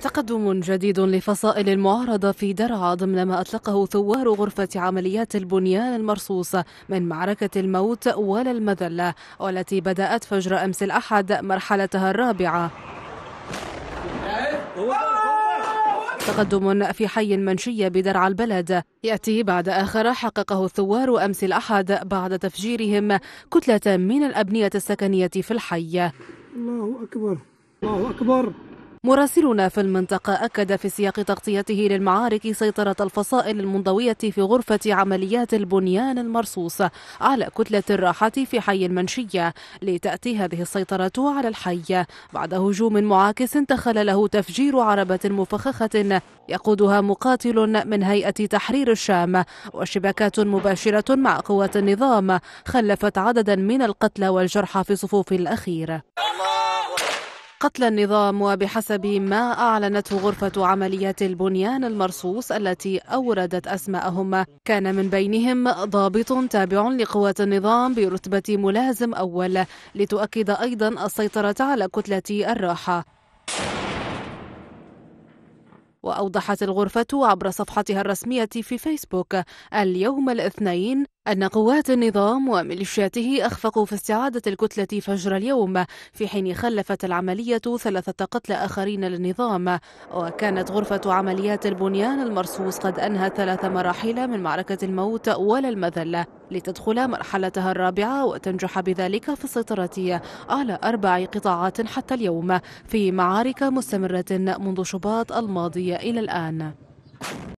تقدم جديد لفصائل المعارضة في درعا ضمن ما أطلقه ثوار غرفة عمليات البنيان المرصوص من معركة الموت ولا المذلة والتي بدأت فجر أمس الأحد مرحلتها الرابعة تقدم في حي منشية بدرع البلد يأتي بعد آخر حققه الثوار أمس الأحد بعد تفجيرهم كتلة من الأبنية السكنية في الحي الله أكبر الله أكبر مراسلنا في المنطقة أكد في سياق تغطيته للمعارك سيطرة الفصائل المنضوية في غرفة عمليات البنيان المرصوص على كتلة الراحة في حي المنشية لتأتي هذه السيطرة على الحي بعد هجوم معاكس تخلله تفجير عربة مفخخة يقودها مقاتل من هيئة تحرير الشام وشبكات مباشرة مع قوات النظام خلفت عددا من القتلى والجرحى في صفوف الأخير قتل النظام وبحسب ما أعلنته غرفة عمليات البنيان المرصوص التي أوردت أسماءهم كان من بينهم ضابط تابع لقوات النظام برتبة ملازم أول لتؤكد أيضا السيطرة على كتلة الراحة وأوضحت الغرفة عبر صفحتها الرسمية في فيسبوك اليوم الاثنين أن قوات النظام وميليشياته أخفقوا في استعادة الكتلة فجر اليوم في حين خلفت العملية ثلاثة قتلى آخرين للنظام وكانت غرفة عمليات البنيان المرصوص قد أنهت ثلاث مراحل من معركة الموت ولا المذلة لتدخل مرحلتها الرابعة وتنجح بذلك في السيطرة على أربع قطاعات حتى اليوم في معارك مستمرة منذ شباط الماضي إلى الآن